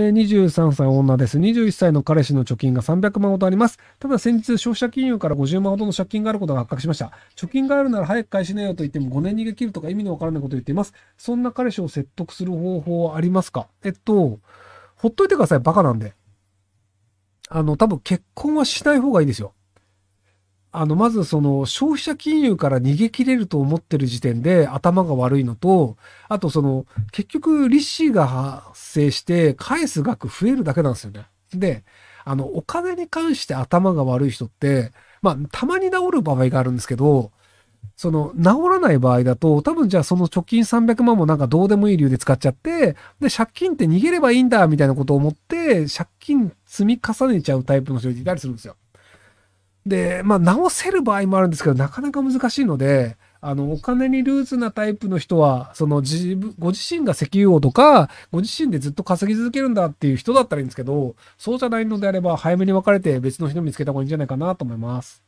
23歳女です。21歳の彼氏の貯金が300万ほどあります。ただ先日消費者金融から50万ほどの借金があることが発覚しました。貯金があるなら早く返しなよと言っても5年逃げ切るとか意味のわからないことを言っています。そんな彼氏を説得する方法はありますかえっと、ほっといてください。バカなんで。あの、多分結婚はしない方がいいですよ。あの、まずその消費者金融から逃げ切れると思ってる時点で頭が悪いのと、あとその結局利子が発生して返す額増えるだけなんですよね。で、あの、お金に関して頭が悪い人って、まあ、たまに治る場合があるんですけど、その、治らない場合だと、多分じゃあその貯金300万もなんかどうでもいい理由で使っちゃって、で、借金って逃げればいいんだ、みたいなことを思って、借金積み重ねちゃうタイプの人いたりするんですよ。で、まあ、直せる場合もあるんですけど、なかなか難しいので、あの、お金にルーズなタイプの人は、その自分、ご自身が石油王とか、ご自身でずっと稼ぎ続けるんだっていう人だったらいいんですけど、そうじゃないのであれば、早めに別れて別の人見つけた方がいいんじゃないかなと思います。